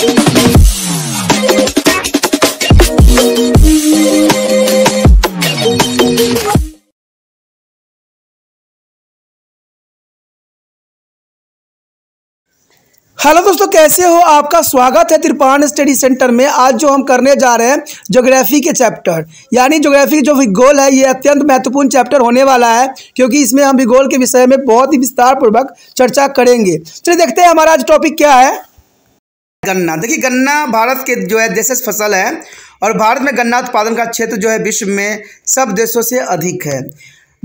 hello दोस्तों कैसे हो आपका स्वागत है त्रिपान स्टडी सेंटर में आज जो हम करने जा रहे हैं ज्योग्राफी के चैप्टर यानी ज्योग्राफी जो भूगोल है ये अत्यंत महत्वपूर्ण चैप्टर होने वाला है क्योंकि इसमें हम भूगोल के विषय में बहुत ही विस्तार पूर्वक चर्चा करेंगे चलिए देखते हैं हमारा आज टॉपिक क्या है गन्ना देखिए गन्ना भारत के जो है देश फसल है और भारत में गन्ना उत्पादन का क्षेत्र जो है विश्व में सब देशों से अधिक है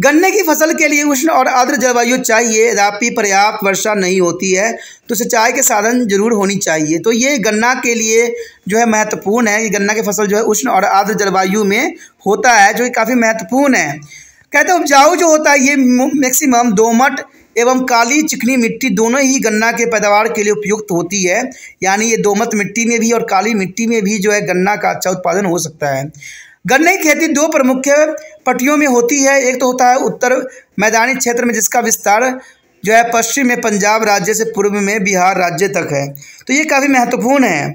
गन्ने की फसल के लिए उष्ण और आर्द्र जलवायु चाहिए यद्यपि पर्याप्त वर्षा नहीं होती है तो सिंचाई के साधन जरूर होनी चाहिए तो ये गन्ना के लिए जो है महत्वपूर्ण है कि गन्ना की फसल जो है उष्ण और आर्द्र जलवायु में होता है जो कि काफ़ी महत्वपूर्ण है कहते हैं उपजाऊ जो होता है ये मैक्सिमम दोमट एवं काली चिकनी मिट्टी दोनों ही गन्ना के पैदावार के लिए उपयुक्त होती है यानी ये दोमत मिट्टी में भी और काली मिट्टी में भी जो है गन्ना का अच्छा उत्पादन हो सकता है गन्ने की खेती दो प्रमुख पट्टियों में होती है एक तो होता है उत्तर मैदानी क्षेत्र में जिसका विस्तार जो है पश्चिम में पंजाब राज्य से पूर्व में बिहार राज्य तक है तो ये काफ़ी महत्वपूर्ण है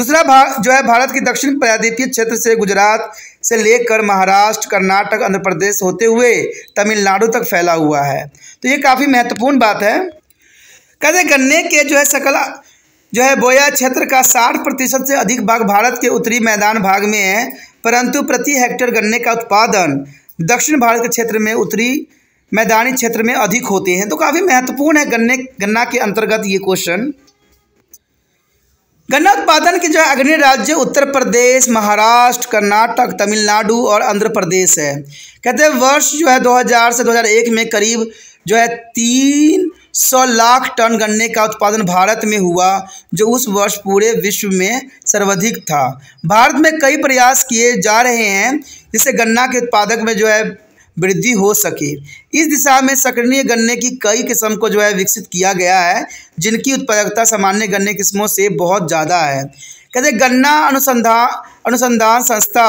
दूसरा भाग जो है भारत के दक्षिण प्रायद्वीपीय क्षेत्र से गुजरात से लेकर महाराष्ट्र कर्नाटक आंध्र प्रदेश होते हुए तमिलनाडु तक फैला हुआ है तो ये काफ़ी महत्वपूर्ण बात है कहते गन्ने के जो है सकला जो है बोया क्षेत्र का 60 प्रतिशत से अधिक भाग भारत के उत्तरी मैदान भाग में है परंतु प्रति हेक्टेयर गन्ने का उत्पादन दक्षिण भारत के क्षेत्र में उत्तरी मैदानी क्षेत्र में अधिक होते हैं तो काफ़ी महत्वपूर्ण है गन्ने गन्ना के अंतर्गत ये क्वेश्चन गन्ना उत्पादन के जो अग्रणी राज्य उत्तर प्रदेश महाराष्ट्र कर्नाटक तमिलनाडु और आंध्र प्रदेश है कहते हैं वर्ष जो है 2000 से 2001 में करीब जो है तीन सौ लाख टन गन्ने का उत्पादन भारत में हुआ जो उस वर्ष पूरे विश्व में सर्वाधिक था भारत में कई प्रयास किए जा रहे हैं जिससे गन्ना के उत्पादक में जो है वृद्धि हो सके इस दिशा में सक्रिय गन्ने की कई किस्म को जो है विकसित किया गया है जिनकी उत्पादकता सामान्य गन्ने किस्मों से बहुत ज़्यादा है कहते गन्ना अनुसंधान अनुसंधान संस्था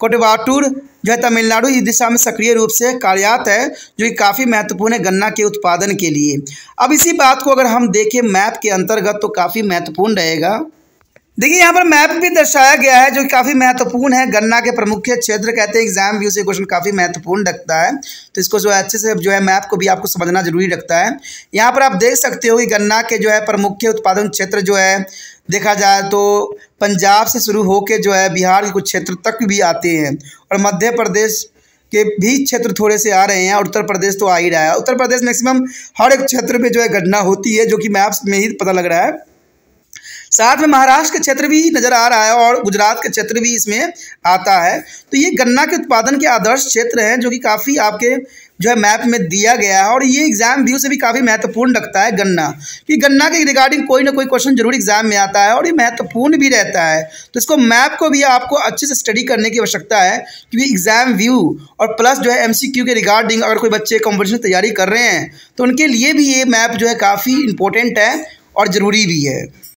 कोटवाटूर जो है तमिलनाडु इस दिशा में सक्रिय रूप से कार्यरत है जो कि काफ़ी महत्वपूर्ण है गन्ना के उत्पादन के लिए अब इसी बात को अगर हम देखें मैप के अंतर्गत तो काफ़ी महत्वपूर्ण रहेगा देखिए यहाँ पर मैप भी दर्शाया गया है जो काफ़ी महत्वपूर्ण है गन्ना के प्रमुख क्षेत्र कहते हैं एग्जाम व्यू से क्वेश्चन काफ़ी महत्वपूर्ण रखता है तो इसको जो है अच्छे से जो है मैप को भी आपको समझना जरूरी रखता है यहाँ पर आप देख सकते हो कि गन्ना के जो है प्रमुख उत्पादन क्षेत्र जो है देखा जाए तो पंजाब से शुरू होकर जो है बिहार के कुछ क्षेत्र तक भी आते हैं और मध्य प्रदेश के भी क्षेत्र थोड़े से आ रहे हैं और उत्तर प्रदेश तो आ ही रहा है उत्तर प्रदेश मैक्सिमम हर एक क्षेत्र में जो है गन्ना होती है जो कि मैप्स में ही पता लग रहा है साथ में महाराष्ट्र का क्षेत्र भी नज़र आ रहा है और गुजरात का क्षेत्र भी इसमें आता है तो ये गन्ना के उत्पादन के आदर्श क्षेत्र हैं जो कि काफ़ी आपके जो है मैप में दिया गया है और ये एग्जाम व्यू से भी काफ़ी महत्वपूर्ण रखता है गन्ना कि गन्ना के रिगार्डिंग कोई ना कोई क्वेश्चन जरूर एग्जाम में आता है और ये महत्वपूर्ण भी रहता है तो इसको मैप को भी आपको अच्छे से स्टडी करने की आवश्यकता है क्योंकि एग्जाम व्यू और प्लस जो है एम के रिगार्डिंग अगर कोई बच्चे कॉम्पिटिशन तैयारी कर रहे हैं तो उनके लिए भी ये मैप जो है काफ़ी इंपॉर्टेंट है और ज़रूरी भी है